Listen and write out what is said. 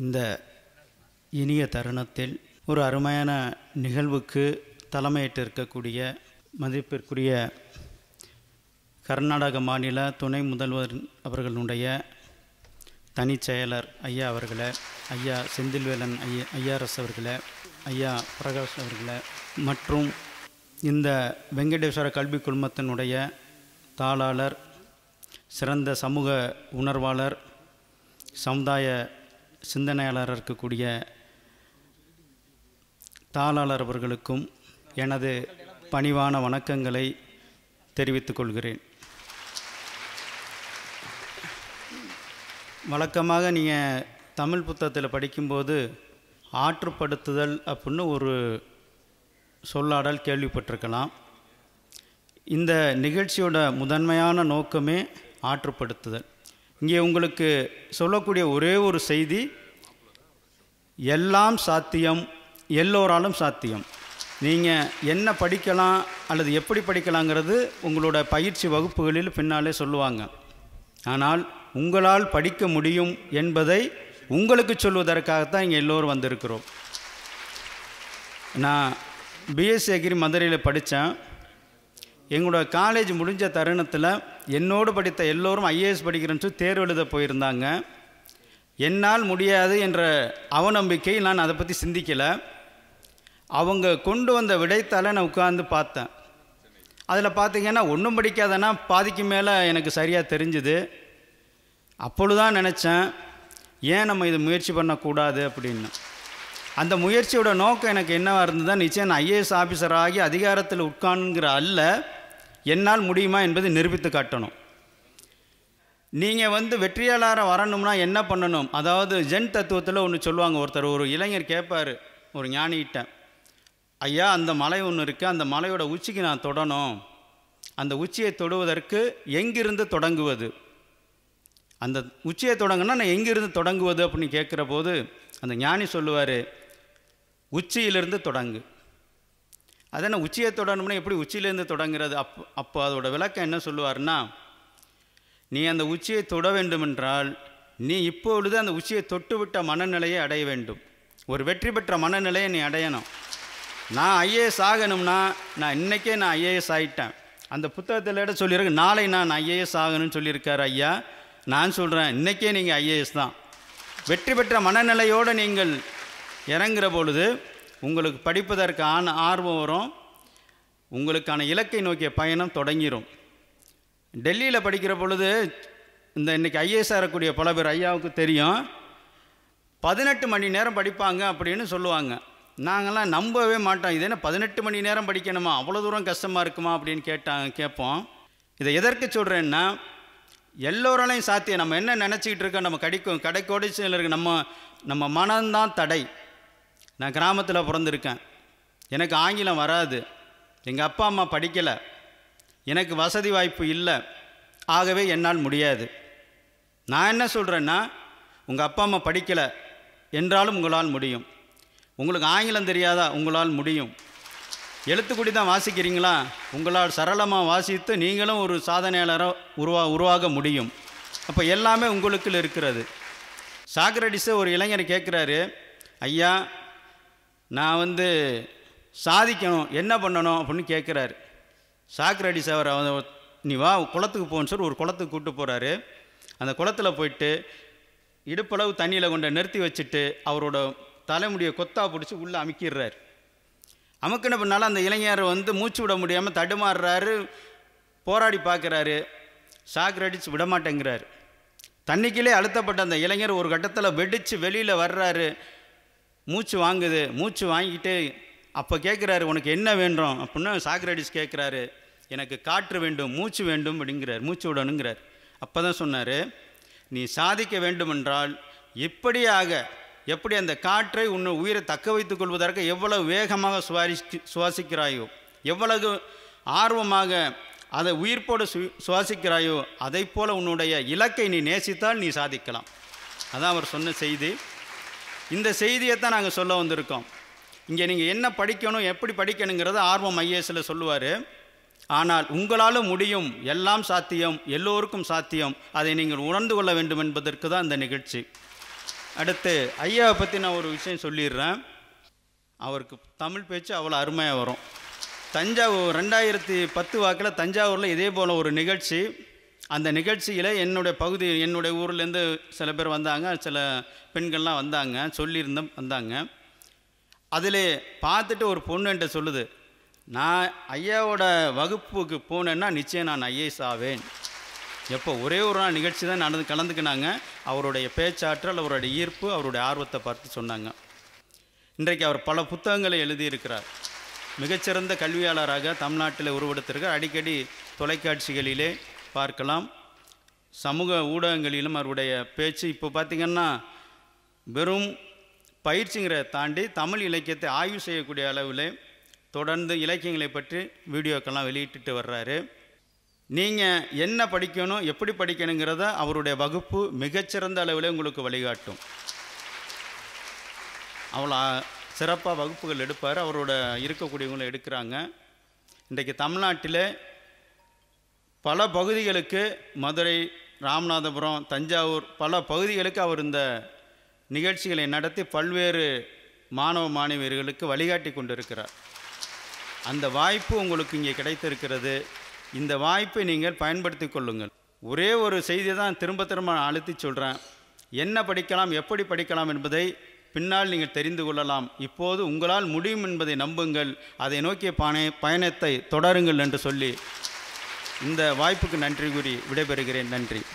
இந்த இனிய தருணத்தில் ஒரு அருமையான நிகழ்வுக்கு தலைமையிட்டு இருக்கக்கூடிய மதிப்பிற்குரிய கர்நாடக மாநில துணை முதல்வர் அவர்களுடைய தனிச்செயலர் ஐயா அவர்களை ஐயா செந்தில்வேலன் ஐயா ஐயாரஸ் அவர்களை ஐயா பிரகாஷ் அவர்களை மற்றும் இந்த வெங்கடேஸ்வர கல்வி குழுமத்தினுடைய தாளாளர் சிறந்த சமூக உணர்வாளர் சமுதாய சிந்தனையாளராக இருக்கக்கூடிய தாளாளர் அவர்களுக்கும் எனது பணிவான வணக்கங்களை தெரிவித்துக் கொள்கிறேன் வழக்கமாக நீங்கள் தமிழ் புத்தகத்தில் படிக்கும்போது ஆற்றுப்படுத்துதல் அப்படின்னு ஒரு சொல்லாடல் கேள்விப்பட்டிருக்கலாம் இந்த நிகழ்ச்சியோட முதன்மையான நோக்கமே ஆற்றுப்படுத்துதல் இங்கே உங்களுக்கு சொல்லக்கூடிய ஒரே ஒரு செய்தி எல்லாம் சாத்தியம் எல்லோராலும் சாத்தியம் நீங்கள் என்ன படிக்கலாம் அல்லது எப்படி படிக்கலாங்கிறது உங்களோட பயிற்சி வகுப்புகளில் பின்னாலே சொல்லுவாங்க ஆனால் உங்களால் படிக்க முடியும் என்பதை உங்களுக்கு சொல்வதற்காகத்தான் இங்கே எல்லோரும் வந்திருக்கிறோம் நான் பிஎஸ்சி அக்ரி மதுரையில் படித்தேன் எங்களோட காலேஜ் முடிஞ்ச தருணத்தில் என்னோடு படித்த எல்லோரும் ஐஏஎஸ் படிக்கிறேன்னு தேர்வு எழுத போயிருந்தாங்க என்னால் முடியாது என்ற அவநம்பிக்கை நான் அதை பற்றி சிந்திக்கலை அவங்க கொண்டு வந்த விடைத்தாளை நான் உட்காந்து பார்த்தேன் அதில் பார்த்திங்கன்னா ஒன்றும் படிக்காதனா பாதிக்கு மேலே எனக்கு சரியாக தெரிஞ்சுது அப்பொழுதான் நினச்சேன் ஏன் நம்ம இது முயற்சி பண்ணக்கூடாது அப்படின்னு அந்த முயற்சியோட நோக்கம் எனக்கு என்னவாக தான் நிச்சயம் நான் ஐஏஎஸ் ஆஃபீஸராகி அதிகாரத்தில் உட்காணுங்கிற அல்ல என்னால் முடியுமா என்பதை நிரூபித்து காட்டணும் நீங்கள் வந்து வெற்றியாளராக வரணும்னா என்ன பண்ணணும் அதாவது ஜென் தத்துவத்தில் ஒன்று சொல்லுவாங்க ஒருத்தர் ஒரு இளைஞர் கேட்பார் ஒரு ஞானிகிட்ட ஐயா அந்த மலை ஒன்று இருக்குது அந்த மலையோட உச்சிக்கு நான் தொடணும் அந்த உச்சியை தொடுவதற்கு எங்கிருந்து தொடங்குவது அந்த உச்சியை தொடங்கினா நான் எங்கிருந்து தொடங்குவது அப்படின்னு கேட்குற போது அந்த ஞானி சொல்லுவார் உச்சியிலிருந்து தொடங்கு அதான உச்சியை தொடணும்னா எப்படி உச்சியிலேருந்து தொடங்குறது அப் அப்போ அதோட விளக்கம் என்ன சொல்லுவார்னா நீ அந்த உச்சியை தொட வேண்டுமென்றால் நீ இப்பொழுது அந்த உச்சியை தொட்டுவிட்ட மனநிலையை அடைய வேண்டும் ஒரு வெற்றி பெற்ற மனநிலையை நீ அடையணும் நான் ஐஏஎஸ் ஆகணும்னா நான் இன்றைக்கே நான் ஐஏஎஸ் ஆகிட்டேன் அந்த புத்தகத்தில் இட சொல்லியிருக்கு நாளை நான் ஐஏஎஸ் ஆகணும்னு சொல்லியிருக்காரு ஐயா நான் சொல்கிறேன் இன்றைக்கே நீங்கள் ஐஏஎஸ் தான் வெற்றி பெற்ற மனநிலையோடு நீங்கள் இறங்குகிற பொழுது உங்களுக்கு படிப்பதற்கு ஆன ஆர்வம் வரும் உங்களுக்கான இலக்கை நோக்கிய பயணம் தொடங்கிடும் டெல்லியில் படிக்கிற பொழுது இந்த இன்றைக்கி ஐஏஎஸ் ஆகக்கூடிய பல பேர் ஐயாவுக்கு தெரியும் பதினெட்டு மணி நேரம் படிப்பாங்க அப்படின்னு சொல்லுவாங்க நாங்கள்லாம் நம்பவே மாட்டோம் இது என்ன பதினெட்டு மணி நேரம் படிக்கணுமா அவ்வளோ தூரம் கஷ்டமாக இருக்குமா அப்படின்னு கேட்டாங்க கேட்போம் இதை எதற்கு சொல்கிறேன்னா எல்லோராலையும் சாத்தியம் நம்ம என்ன நினச்சிக்கிட்டு இருக்கோம் நம்ம கடிக்கும் கடைக்கோடி சிலருக்கு நம்ம நம்ம மனம்தான் தடை நான் கிராமத்தில் பிறந்திருக்கேன் எனக்கு ஆங்கிலம் வராது எங்கள் அப்பா அம்மா படிக்கலை எனக்கு வசதி வாய்ப்பு இல்லை ஆகவே என்னால் முடியாது நான் என்ன சொல்கிறேன்னா உங்கள் அப்பா அம்மா படிக்கலை என்றாலும் உங்களால் முடியும் உங்களுக்கு ஆங்கிலம் தெரியாதா உங்களால் முடியும் எழுத்துக்குடி தான் வாசிக்கிறீங்களா உங்களால் சரளமாக வாசித்து நீங்களும் ஒரு சாதனையாளராக உருவா உருவாக முடியும் அப்போ எல்லாமே உங்களுக்குள் இருக்கிறது சாக்ரடிஸை ஒரு இளைஞர் கேட்குறாரு ஐயா நான் வந்து சாதிக்கணும் என்ன பண்ணணும் அப்படின்னு கேட்குறாரு சாக்ரடிஸ் அவர் அவன் நீ வா குளத்துக்கு போகணும்னு சொல்லி ஒரு குளத்துக்கு கூப்பிட்டு போகிறாரு அந்த குளத்தில் போயிட்டு இடுப்பளவு தண்ணியில் கொண்டு நிறுத்தி வச்சுட்டு அவரோட தலைமுடியை கொத்தா பிடிச்சி உள்ளே அமுக்கிடுறாரு அமுக்கின பின்னால் அந்த இளைஞர் வந்து மூச்சு விட முடியாமல் தடுமாறுறாரு போராடி பார்க்குறாரு சாக்ரடிஸ் விடமாட்டேங்கிறார் தண்ணிக்கிலே அழுத்தப்பட்ட அந்த இளைஞர் ஒரு கட்டத்தில் வெடித்து வெளியில் வர்றாரு மூச்சு வாங்குது மூச்சு வாங்கிட்டு அப்போ கேட்குறாரு உனக்கு என்ன வேண்டும் அப்படின்னு சாக்ரடிஸ் கேட்குறாரு எனக்கு காற்று வேண்டும் மூச்சு வேண்டும் அப்படிங்கிறார் மூச்சு விடணுங்கிறார் அப்போ தான் சொன்னார் நீ சாதிக்க வேண்டுமென்றால் எப்படியாக எப்படி அந்த காற்றை உன்னை உயிரை தக்க வைத்துக் கொள்வதற்கு எவ்வளவு வேகமாக சுவாரிச்சு சுவாசிக்கிறாயோ எவ்வளவு ஆர்வமாக அதை உயிர்ப்போடு சு சுவாசிக்கிறாயோ அதை போல் உன்னுடைய இலக்கை நீ நேசித்தால் நீ சாதிக்கலாம் அதான் அவர் சொன்ன செய்தி இந்த செய்தியை தான் நாங்கள் சொல்ல வந்திருக்கோம் இங்கே நீங்கள் என்ன படிக்கணும் எப்படி படிக்கணுங்கிறத ஆர்வம் ஐஏஎஸில் சொல்லுவார் ஆனால் உங்களால் முடியும் எல்லாம் சாத்தியம் எல்லோருக்கும் சாத்தியம் அதை நீங்கள் உணர்ந்து கொள்ள வேண்டும் என்பதற்கு தான் இந்த நிகழ்ச்சி அடுத்து ஐயாவை பற்றி நான் ஒரு விஷயம் சொல்லிடுறேன் அவருக்கு தமிழ் பேச்சு அவ்வளோ அருமையாக வரும் தஞ்சாவூர் ரெண்டாயிரத்தி பத்து வாக்கில் தஞ்சாவூரில் இதே போல் ஒரு நிகழ்ச்சி அந்த நிகழ்ச்சியில் என்னுடைய பகுதி என்னுடைய ஊர்லேருந்து சில பேர் வந்தாங்க சில பெண்கள்லாம் வந்தாங்க சொல்லியிருந்த வந்தாங்க அதில் பார்த்துட்டு ஒரு பொண்ணுன்ட்ட சொல்லுது நான் ஐயாவோட வகுப்புக்கு போனேன்னா நிச்சயம் நான் ஐஏஎஸ் ஆவேன் எப்போ ஒரே ஒரு நாள் நிகழ்ச்சி தான் நடந்து கலந்துக்கினாங்க அவருடைய பேச்சாற்றல் அவருடைய ஈர்ப்பு அவருடைய ஆர்வத்தை பார்த்து சொன்னாங்க இன்றைக்கு அவர் பல புத்தகங்களை எழுதியிருக்கிறார் மிகச்சிறந்த கல்வியாளராக தமிழ்நாட்டில் உருவெடுத்திருக்கார் அடிக்கடி தொலைக்காட்சிகளிலே பார்க்கலாம் சமூக ஊடகங்களிலும் அவருடைய பேச்சு இப்போ பார்த்திங்கன்னா வெறும் பயிற்சிங்கிற தாண்டி தமிழ் இலக்கியத்தை ஆய்வு செய்யக்கூடிய அளவில் தொடர்ந்து இலக்கியங்களை பற்றி வீடியோக்கெல்லாம் வெளியிட்டு வர்றாரு நீங்கள் என்ன படிக்கணும் எப்படி படிக்கணுங்கிறத அவருடைய வகுப்பு மிகச்சிறந்த அளவில் உங்களுக்கு வழிகாட்டும் அவ்வளோ சிறப்பாக வகுப்புகள் எடுப்பார் அவரோட இருக்கக்கூடியவங்களும் எடுக்கிறாங்க இன்றைக்கு தமிழ்நாட்டில் பல பகுதிகளுக்கு மதுரை ராமநாதபுரம் தஞ்சாவூர் பல பகுதிகளுக்கு அவர் இந்த நிகழ்ச்சிகளை நடத்தி பல்வேறு மாணவ மாணவியர்களுக்கு வழிகாட்டி கொண்டிருக்கிறார் அந்த வாய்ப்பு உங்களுக்கு இங்கே கிடைத்திருக்கிறது இந்த வாய்ப்பை நீங்கள் பயன்படுத்தி கொள்ளுங்கள் ஒரே ஒரு செய்தி தான் திரும்ப திரும்ப அழுத்தி சொல்கிறேன் என்ன படிக்கலாம் எப்படி படிக்கலாம் என்பதை பின்னால் நீங்கள் தெரிந்து கொள்ளலாம் இப்போது உங்களால் முடியும் என்பதை நம்புங்கள் அதை நோக்கிய பானை பயணத்தை தொடருங்கள் என்று சொல்லி இந்த வாய்ப்புக்கு நன்றி கூறி விடைபெறுகிறேன் நன்றி